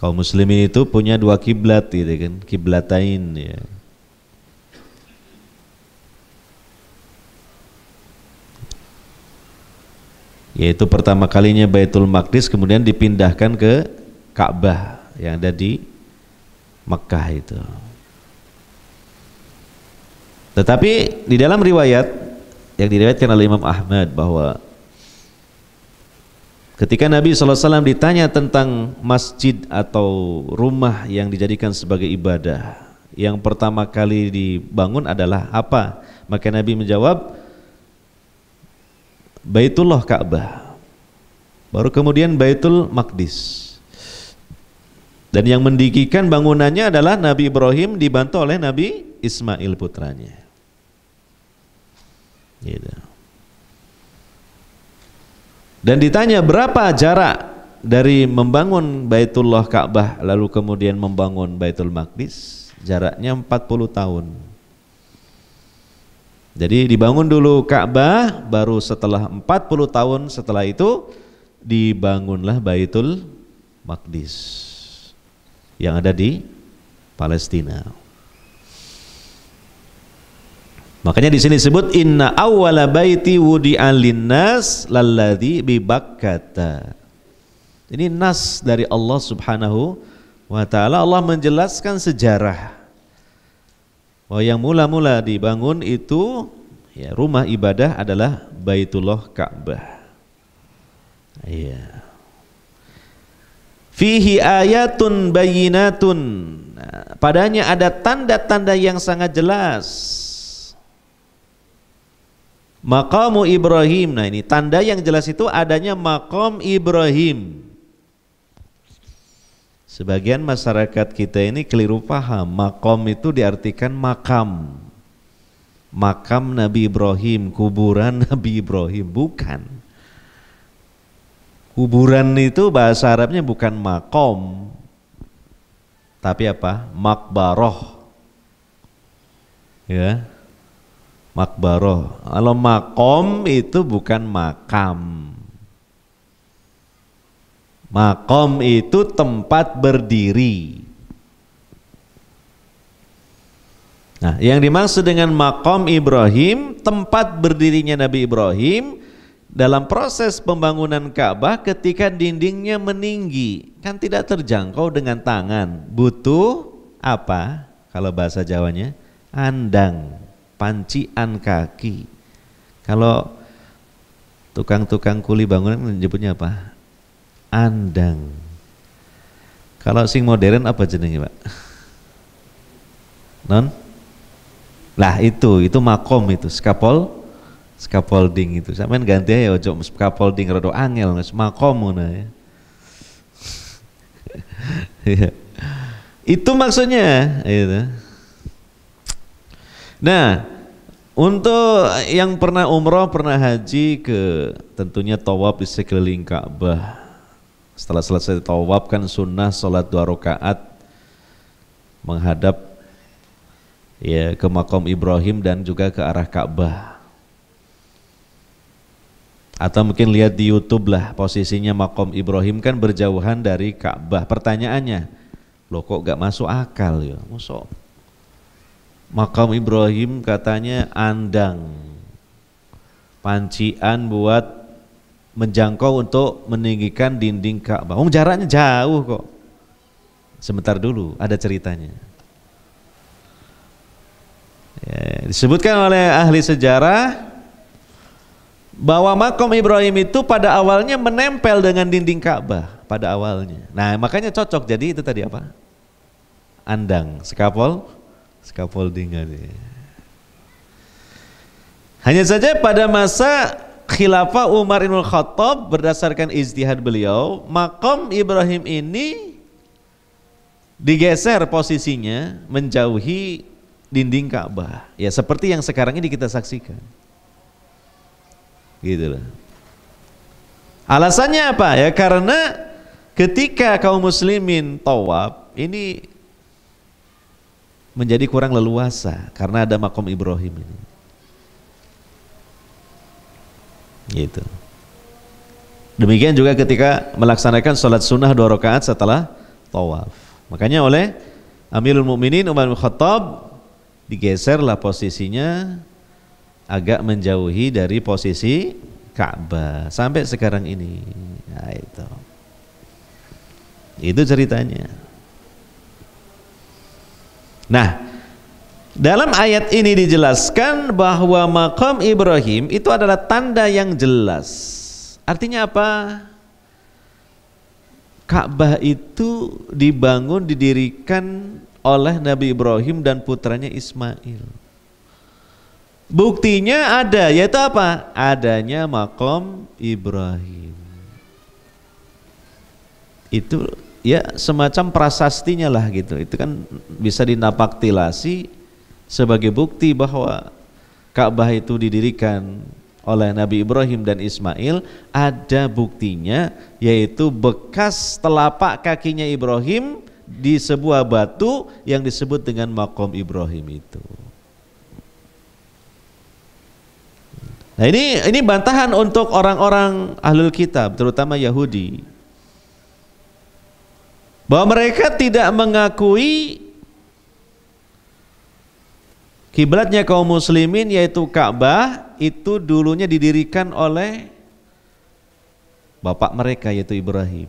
Kaum muslimin itu punya dua kiblat gitu kan, kiblatain ya. Yaitu pertama kalinya Baitul Maqdis kemudian dipindahkan ke Ka'bah yang ada di Mekah itu. Tetapi di dalam riwayat yang diriwayatkan oleh Imam Ahmad bahwa ketika Nabi SAW ditanya tentang masjid atau rumah yang dijadikan sebagai ibadah yang pertama kali dibangun adalah apa? Maka Nabi menjawab Baitullah Ka'bah. Baru kemudian Baitul Maqdis. Dan yang mendirikan bangunannya adalah Nabi Ibrahim dibantu oleh Nabi Ismail putranya. Gitu. Dan ditanya berapa jarak dari membangun Baitullah Ka'bah lalu kemudian membangun Baitul Maqdis? Jaraknya 40 tahun. Jadi dibangun dulu Ka'bah baru setelah 40 tahun setelah itu dibangunlah Baitul Maqdis yang ada di Palestina. Makanya di sini disebut inna awwala baiti wudi linnas lalladzi bi Bakkata. Ini nas dari Allah Subhanahu wa taala. Allah menjelaskan sejarah bahwa yang mula-mula dibangun itu ya rumah ibadah adalah Baitullah Ka'bah. Iya. Yeah. Fihi ayatun bayinatun. Nah, padanya ada tanda-tanda yang sangat jelas. Maqamu Ibrahim. Nah, ini tanda yang jelas itu adanya maqam Ibrahim. Sebagian masyarakat kita ini keliru paham. Maqam itu diartikan makam. Makam Nabi Ibrahim, kuburan Nabi Ibrahim, bukan. Kuburan itu bahasa Arabnya bukan makom, tapi apa? Makbaroh. Ya, makbaroh. Kalau makom itu bukan makam. Makom itu tempat berdiri. Nah, yang dimaksud dengan makom Ibrahim, tempat berdirinya Nabi Ibrahim dalam proses pembangunan Ka'bah ketika dindingnya meninggi kan tidak terjangkau dengan tangan butuh apa kalau bahasa Jawanya andang pancian kaki kalau tukang-tukang kuli bangunan menyebutnya apa andang kalau sing modern apa jenenge pak non lah itu itu makom itu skapol scaffolding itu sampean ganti ya ojo scaffolding rodo angel mas makom ya iya. itu maksudnya itu nah untuk yang pernah umroh pernah haji ke tentunya tawaf di sekeliling Ka'bah setelah selesai tawaf kan sunnah sholat dua rakaat menghadap ya ke makom Ibrahim dan juga ke arah Ka'bah atau mungkin lihat di YouTube lah posisinya makom Ibrahim kan berjauhan dari Ka'bah. Pertanyaannya, lo kok gak masuk akal ya? Masuk makam Ibrahim katanya andang pancian buat menjangkau untuk meninggikan dinding Ka'bah. Oh, jaraknya jauh kok. Sebentar dulu, ada ceritanya. Ya, disebutkan oleh ahli sejarah bahwa makom Ibrahim itu pada awalnya menempel dengan dinding Ka'bah pada awalnya. Nah, makanya cocok jadi itu tadi apa? Andang, skapol, scaffolding aja. Hanya saja pada masa khilafah Umar bin Khattab berdasarkan ijtihad beliau, makom Ibrahim ini digeser posisinya menjauhi dinding Ka'bah. Ya, seperti yang sekarang ini kita saksikan gitu loh. Alasannya apa ya? Karena ketika kaum muslimin tawaf ini menjadi kurang leluasa karena ada makom Ibrahim ini. Gitu. Demikian juga ketika melaksanakan sholat sunnah dua rakaat setelah tawaf. Makanya oleh Amirul Mukminin Umar bin Khattab digeserlah posisinya agak menjauhi dari posisi Ka'bah sampai sekarang ini. Nah, itu. Itu ceritanya. Nah, dalam ayat ini dijelaskan bahwa makam Ibrahim itu adalah tanda yang jelas. Artinya apa? Ka'bah itu dibangun didirikan oleh Nabi Ibrahim dan putranya Ismail. Buktinya ada, yaitu apa? Adanya makom Ibrahim. Itu ya semacam prasastinya lah gitu. Itu kan bisa dinapaktilasi sebagai bukti bahwa Ka'bah itu didirikan oleh Nabi Ibrahim dan Ismail ada buktinya yaitu bekas telapak kakinya Ibrahim di sebuah batu yang disebut dengan makom Ibrahim itu. Nah ini ini bantahan untuk orang-orang ahlul kitab, terutama Yahudi, bahwa mereka tidak mengakui kiblatnya kaum muslimin yaitu Ka'bah itu dulunya didirikan oleh bapak mereka yaitu Ibrahim.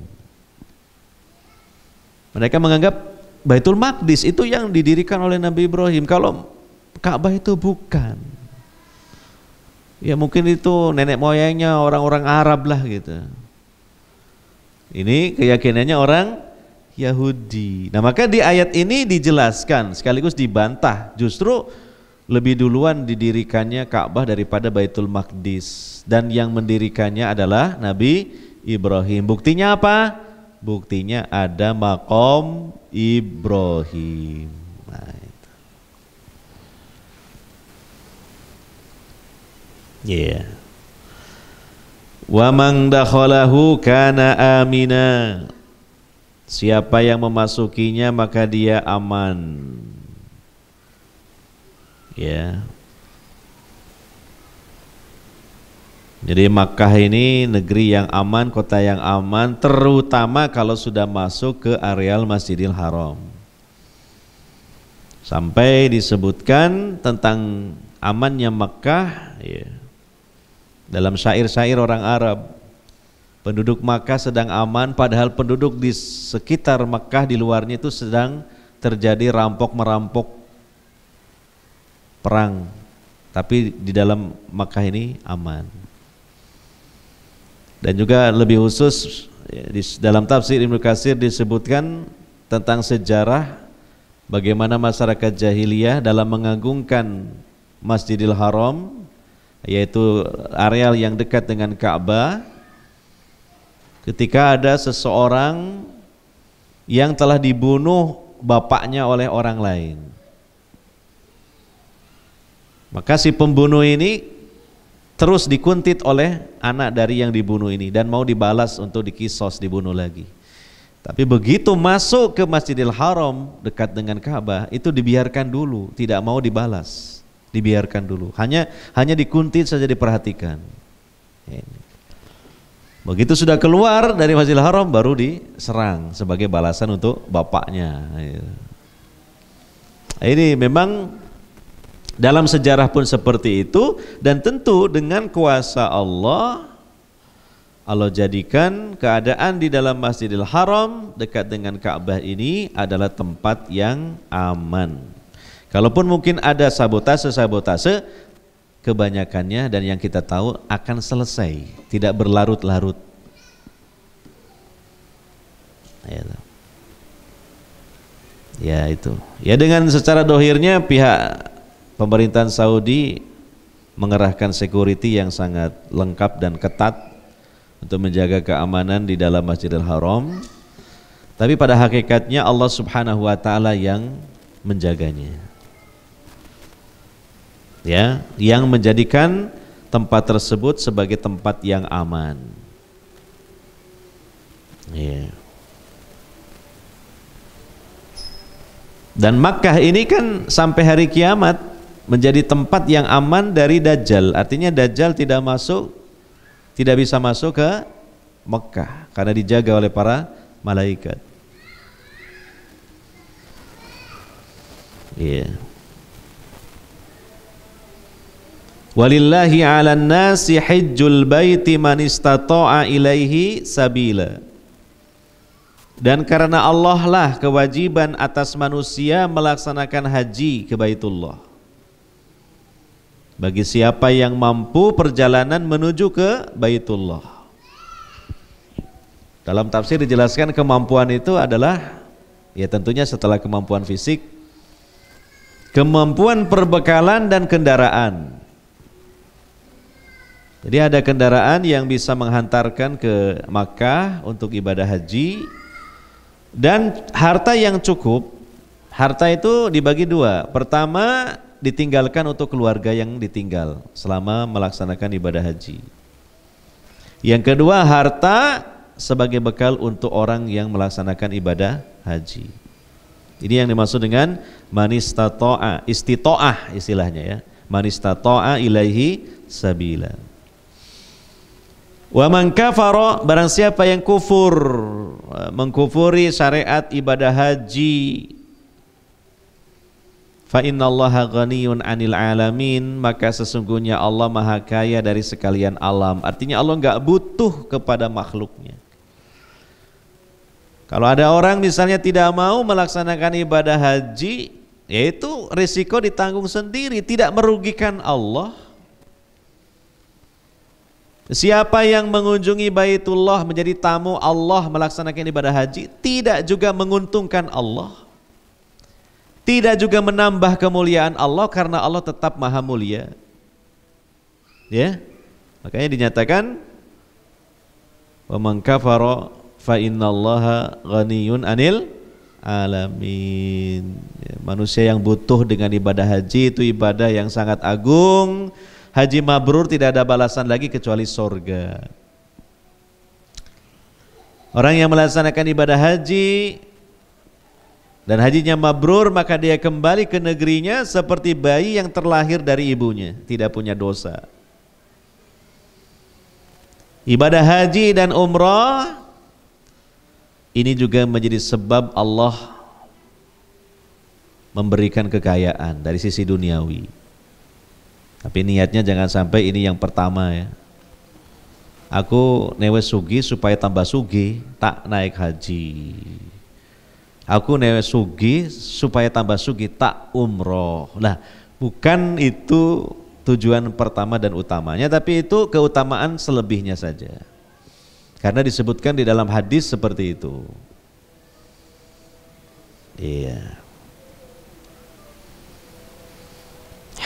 Mereka menganggap Baitul Maqdis itu yang didirikan oleh Nabi Ibrahim. Kalau Ka'bah itu bukan. Ya mungkin itu nenek moyangnya orang-orang Arab lah gitu. Ini keyakinannya orang Yahudi. Nah maka di ayat ini dijelaskan sekaligus dibantah. Justru lebih duluan didirikannya Ka'bah daripada Baitul Maqdis dan yang mendirikannya adalah Nabi Ibrahim. Buktinya apa? Buktinya ada makom Ibrahim. Nah, Ya, Yeah. Wa man dakhalahu kana amina. Siapa yang memasukinya maka dia aman. Ya. Yeah. Jadi Makkah ini negeri yang aman, kota yang aman, terutama kalau sudah masuk ke areal Masjidil Haram. Sampai disebutkan tentang amannya Makkah, ya. Dalam syair-syair orang Arab, penduduk Makkah sedang aman padahal penduduk di sekitar Makkah di luarnya itu sedang terjadi rampok-merampok perang. Tapi di dalam Makkah ini aman. Dan juga lebih khusus ya, di dalam tafsir Ibnu Katsir disebutkan tentang sejarah bagaimana masyarakat jahiliyah dalam mengagungkan Masjidil Haram yaitu areal yang dekat dengan Ka'bah ketika ada seseorang yang telah dibunuh bapaknya oleh orang lain. Maka si pembunuh ini terus dikuntit oleh anak dari yang dibunuh ini dan mau dibalas untuk dikisos dibunuh lagi. Tapi begitu masuk ke Masjidil Haram dekat dengan Ka'bah itu dibiarkan dulu, tidak mau dibalas dibiarkan dulu. Hanya hanya dikuntit saja diperhatikan. Ini. Begitu sudah keluar dari Masjidil Haram baru diserang sebagai balasan untuk bapaknya. Ini memang dalam sejarah pun seperti itu dan tentu dengan kuasa Allah Allah jadikan keadaan di dalam Masjidil Haram dekat dengan Ka'bah ini adalah tempat yang aman. Kalaupun mungkin ada sabotase-sabotase, kebanyakannya dan yang kita tahu akan selesai, tidak berlarut-larut. Ya, ya itu. ya dengan secara dohirnya pihak pemerintahan Saudi mengerahkan security yang sangat lengkap dan ketat untuk menjaga keamanan di dalam Masjidil Haram. Tapi pada hakikatnya Allah Subhanahu wa taala yang menjaganya ya yang menjadikan tempat tersebut sebagai tempat yang aman. Ya. Dan Makkah ini kan sampai hari kiamat menjadi tempat yang aman dari Dajjal. Artinya Dajjal tidak masuk, tidak bisa masuk ke Mekah karena dijaga oleh para malaikat. Yeah. Walillahi ala nasi hijjul baiti man istatoa ilaihi sabila. Dan karena Allah lah kewajiban atas manusia melaksanakan haji ke Baitullah. Bagi siapa yang mampu perjalanan menuju ke Baitullah. Dalam tafsir dijelaskan kemampuan itu adalah ya tentunya setelah kemampuan fisik, kemampuan perbekalan dan kendaraan. Jadi ada kendaraan yang bisa menghantarkan ke Makkah untuk ibadah haji dan harta yang cukup, harta itu dibagi dua. Pertama ditinggalkan untuk keluarga yang ditinggal selama melaksanakan ibadah haji. Yang kedua harta sebagai bekal untuk orang yang melaksanakan ibadah haji. Ini yang dimaksud dengan manistatoa, istitoah istilahnya ya. Manistatoa ilaihi sabila. Wa man kafara barang siapa yang kufur eh, mengkufuri syariat ibadah haji fa innallaha ghaniyun 'anil 'alamin maka sesungguhnya Allah maha kaya dari sekalian alam artinya Allah enggak butuh kepada makhluknya kalau ada orang misalnya tidak mau melaksanakan ibadah haji yaitu risiko ditanggung sendiri tidak merugikan Allah Siapa yang mengunjungi Baitullah menjadi tamu Allah melaksanakan ibadah haji tidak juga menguntungkan Allah. Tidak juga menambah kemuliaan Allah karena Allah tetap maha mulia. Ya. Makanya dinyatakan wa man kafara fa innallaha ghaniyun anil alamin. Ya, manusia yang butuh dengan ibadah haji itu ibadah yang sangat agung haji mabrur tidak ada balasan lagi kecuali sorga. Orang yang melaksanakan ibadah haji dan hajinya mabrur maka dia kembali ke negerinya seperti bayi yang terlahir dari ibunya, tidak punya dosa. Ibadah haji dan umrah ini juga menjadi sebab Allah memberikan kekayaan dari sisi duniawi. Tapi niatnya jangan sampai ini yang pertama ya. Aku newe sugi supaya tambah sugi, tak naik haji. Aku newe sugi supaya tambah sugi, tak umroh. Nah, bukan itu tujuan pertama dan utamanya, tapi itu keutamaan selebihnya saja. Karena disebutkan di dalam hadis seperti itu. Iya. Yeah.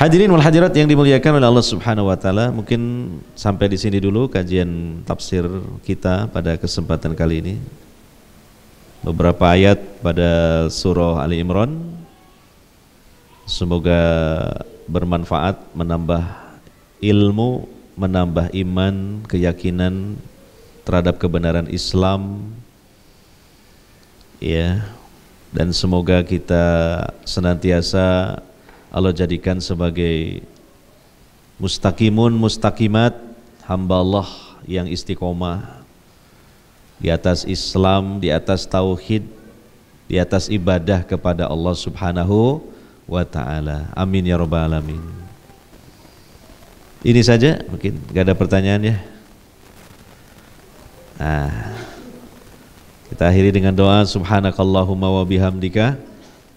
Hadirin wal hadirat yang dimuliakan oleh Allah Subhanahu wa taala, mungkin sampai di sini dulu kajian tafsir kita pada kesempatan kali ini. Beberapa ayat pada surah Ali Imran. Semoga bermanfaat, menambah ilmu, menambah iman, keyakinan terhadap kebenaran Islam. Ya. Dan semoga kita senantiasa Allah jadikan sebagai mustaqimun mustaqimat hamba Allah yang istiqomah di atas Islam, di atas tauhid, di atas ibadah kepada Allah Subhanahu wa taala. Amin ya rabbal alamin. Ini saja mungkin gak ada pertanyaan ya. Nah, kita akhiri dengan doa subhanakallahumma wa bihamdika